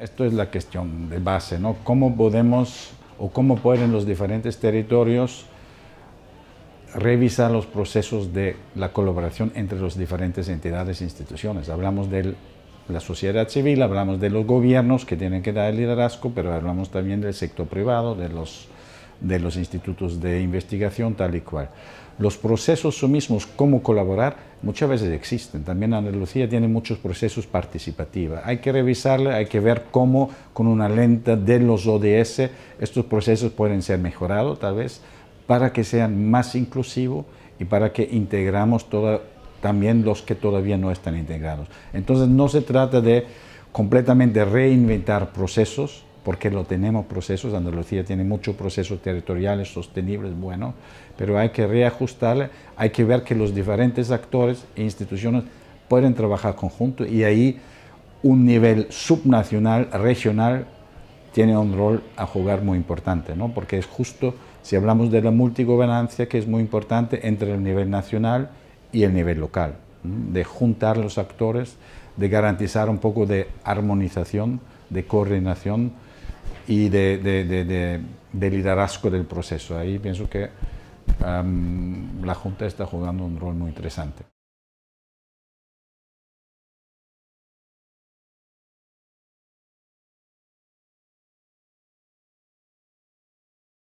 Esto es la cuestión de base, ¿no? ¿Cómo podemos o cómo pueden los diferentes territorios revisar los procesos de la colaboración entre las diferentes entidades e instituciones? Hablamos de la sociedad civil, hablamos de los gobiernos que tienen que dar el liderazgo, pero hablamos también del sector privado, de los de los institutos de investigación, tal y cual. Los procesos mismos, cómo colaborar, muchas veces existen. También Andalucía tiene muchos procesos participativos. Hay que revisarle, hay que ver cómo con una lenta de los ODS estos procesos pueden ser mejorados, tal vez, para que sean más inclusivos y para que integramos toda, también los que todavía no están integrados. Entonces no se trata de completamente reinventar procesos, porque lo tenemos procesos, Andalucía tiene muchos procesos territoriales sostenibles, bueno, pero hay que reajustar, hay que ver que los diferentes actores e instituciones pueden trabajar conjunto y ahí un nivel subnacional, regional, tiene un rol a jugar muy importante, ¿no? porque es justo, si hablamos de la multigobernancia, que es muy importante entre el nivel nacional y el nivel local, de juntar los actores, de garantizar un poco de armonización, de coordinación, y de, liderazgo del proceso. Ahí pienso que la Junta está jugando un rol muy interesante.